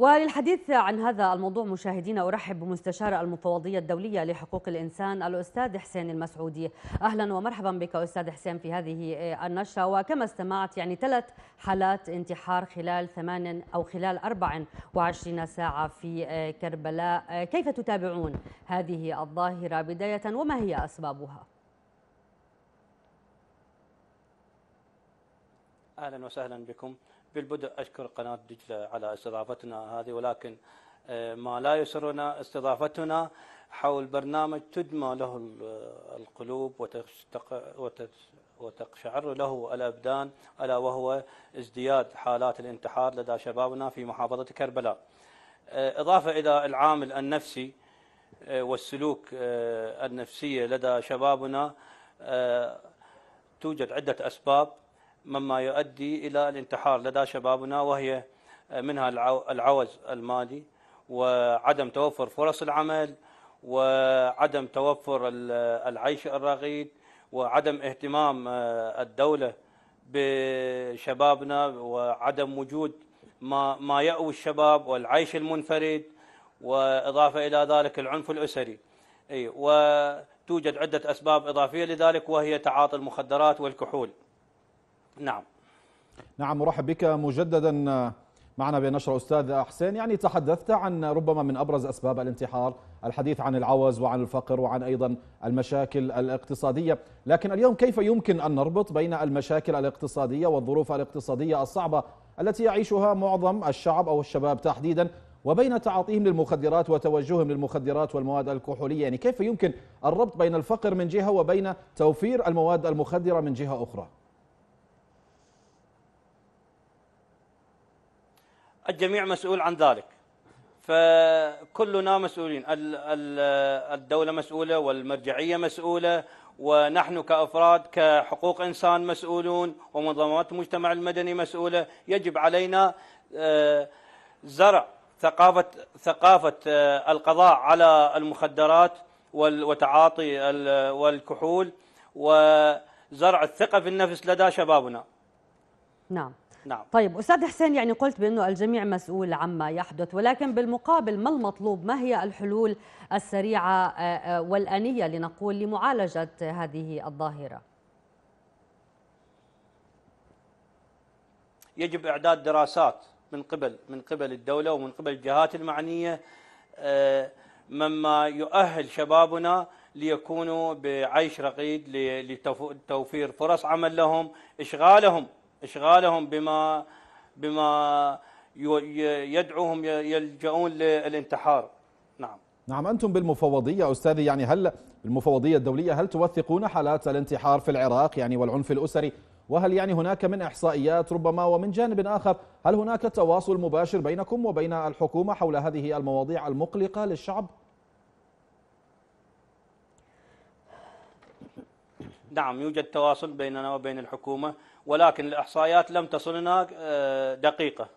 وللحديث عن هذا الموضوع مشاهدينا ارحب بمستشار المفوضيه الدوليه لحقوق الانسان الاستاذ حسين المسعودي اهلا ومرحبا بك استاذ حسين في هذه النشره وكما استمعت يعني ثلاث حالات انتحار خلال ثمان او خلال 24 ساعه في كربلاء كيف تتابعون هذه الظاهره بدايه وما هي اسبابها أهلا وسهلا بكم بالبدء أشكر قناة دجلة على استضافتنا هذه ولكن آه، ما لا يسرنا استضافتنا حول برنامج تدمى له آه، القلوب وتقشعر له الأبدان ألا وهو ازدياد حالات الانتحار لدى شبابنا في محافظة كربلاء آه، إضافة إلى العامل النفسي والسلوك النفسية لدى شبابنا توجد عدة أسباب مما يؤدي إلى الانتحار لدى شبابنا وهي آه، منها العوز المالي وعدم توفر فرص العمل وعدم توفر العيش الرغيد وعدم اهتمام آه، الدولة بشبابنا وعدم وجود ما ما يأوي الشباب والعيش المنفرد وإضافة إلى ذلك العنف الأسري أي وتوجد عدة أسباب إضافية لذلك وهي تعاطي المخدرات والكحول نعم نعم مرحب بك مجددا معنا بنشرة أستاذ حسين يعني تحدثت عن ربما من أبرز أسباب الانتحار الحديث عن العوز وعن الفقر وعن أيضا المشاكل الاقتصادية لكن اليوم كيف يمكن أن نربط بين المشاكل الاقتصادية والظروف الاقتصادية الصعبة التي يعيشها معظم الشعب أو الشباب تحديدا وبين تعاطيهم للمخدرات وتوجههم للمخدرات والمواد الكحولية يعني كيف يمكن الربط بين الفقر من جهة وبين توفير المواد المخدرة من جهة أخرى الجميع مسؤول عن ذلك فكلنا مسؤولين الدولة مسؤولة والمرجعية مسؤولة ونحن كأفراد كحقوق إنسان مسؤولون ومنظمات المجتمع المدني مسؤولة يجب علينا آه، زرع ثقافة ثقافة آه، القضاء على المخدرات وتعاطي والكحول وزرع الثقة في النفس لدى شبابنا نعم نعم طيب أستاذ حسين يعني قلت بأنه الجميع مسؤول عما يحدث ولكن بالمقابل ما المطلوب ما هي الحلول السريعة آه، آه، والأنية لنقول لمعالجة هذه الظاهرة يجب إعداد دراسات من قبل من قبل الدولة ومن قبل الجهات المعنية آه، مما يؤهل شبابنا ليكونوا بعيش رقيق لتوفير فرص عمل لهم إشغالهم إشغالهم بما بما يدعوهم يلجؤون للانتحار نعم نعم أنتم بالمفوضية أستاذي يعني هل المفوضية الدولية هل توثقون حالات الانتحار في العراق يعني والعنف الأسري وهل يعني هناك من إحصائيات ربما ومن جانب آخر هل هناك تواصل مباشر بينكم وبين الحكومة حول هذه المواضيع المقلقة للشعب؟ نعم يوجد تواصل بيننا وبين الحكومة ولكن الإحصائيات لم تصلنا آه، دقيقة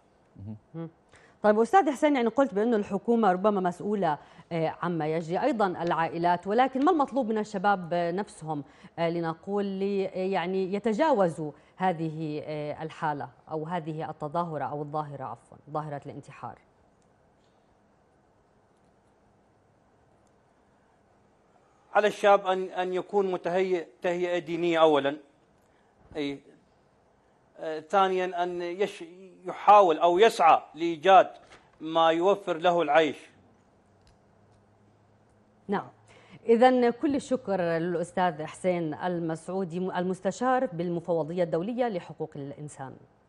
طيب أستاذ حسين يعني قلت بأنه الحكومة ربما مسؤولة آه، عما يجري أيضا العائلات ولكن ما المطلوب من الشباب نفسهم آه، لنقول لي يعني يتجاوزوا هذه الحالة أو هذه التظاهرة أو الظاهرة عفوا ظاهرة الانتحار على الشاب أن أن يكون متهيئ تهيئة دينية أولا أي آه، ثانيا أن يش يحاول أو يسعى لإيجاد ما يوفر له العيش نعم إذا كل الشكر للأستاذ حسين المسعودي المستشار بالمفوضية الدولية لحقوق الإنسان